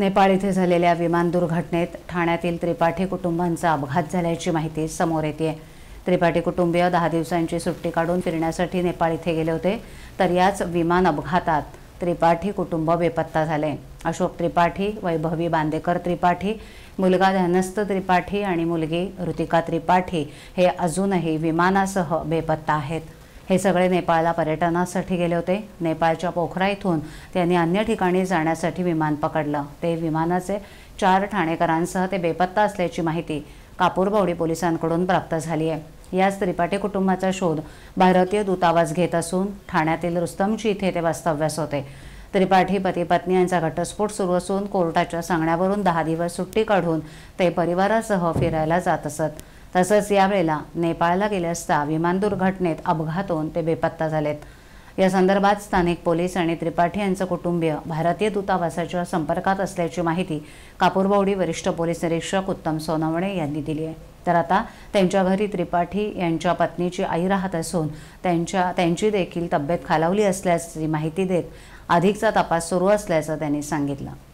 नेपाळ इथे झालेल्या विमान दुर्घटनेत ठाण्यातील त्रिपाठी कुटुंबांचा अपघात झाल्याची माहिती समोर येते त्रिपाठी कुटुंबीय दहा दिवसांची सुट्टी काढून फिरण्यासाठी नेपाळ इथे गेले होते तर याच विमान अपघातात त्रिपाठी कुटुंब बेपत्ता झाले अशोक त्रिपाठी वैभवी बांदेकर त्रिपाठी मुलगा ध्यानस्थ त्रिपाठी आणि मुलगी ऋतिका त्रिपाठी हे अजूनही विमानासह बेपत्ता आहेत हे सगळे नेपाळला पर्यटनासाठी गेले होते नेपाळच्या पोखरा इथून त्यांनी अन्य ठिकाणी जाण्यासाठी विमान पकडलं ते विमानाचे चार ठाणेकरांसह ते बेपत्ता असल्याची माहिती कापूरबावडी पोलिसांकडून प्राप्त झाली आहे याच त्रिपाठी कुटुंबाचा शोध भारतीय दूतावास घेत असून ठाण्यातील रुस्तमची इथे ते वास्तव्यास होते त्रिपाठी पती पत्नी यांचा घटस्फोट सुरू असून कोर्टाच्या सांगण्यावरून दहा दिवस सुट्टी काढून ते परिवारासह फिरायला जात असत तसंच यावेळेला नेपाळला गेले असता विमान दुर्घटनेत अपघात होऊन ते बेपत्ता झालेत या संदर्भात स्थानिक पोलीस आणि त्रिपाठी यांचं कुटुंबीय भारतीय दूतावासाच्या संपर्कात असल्याची माहिती कापूरबावडी वरिष्ठ पोलीस निरीक्षक उत्तम सोनवणे यांनी दिली आहे तर आता त्यांच्या घरी त्रिपाठी यांच्या पत्नीची आई राहत असून त्यांच्या त्यांची देखील तब्येत खालावली असल्याची माहिती देत अधिकचा तपास सुरू असल्याचं त्यांनी सांगितलं